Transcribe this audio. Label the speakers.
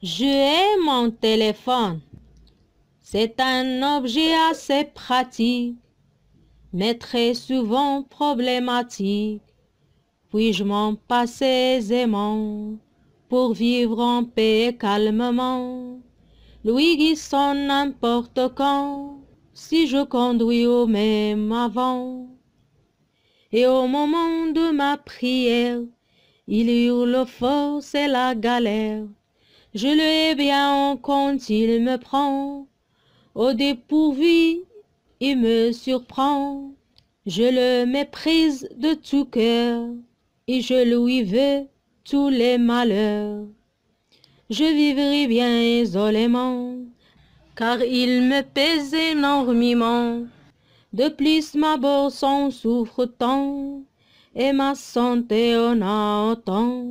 Speaker 1: J'ai mon téléphone. C'est un objet assez pratique, mais très souvent problématique. Puis-je m'en passer aisément pour vivre en paix et calmement? Louis Guisson n'importe quand, si je conduis au même avant. Et au moment de ma prière, il le force et la galère. Je le hais bien quand il me prend au dépourvu, il me surprend. Je le méprise de tout cœur et je lui veux tous les malheurs. Je vivrai bien isolément, car il me pèse énormément. De plus, ma bourse en souffre tant, et ma santé en a autant.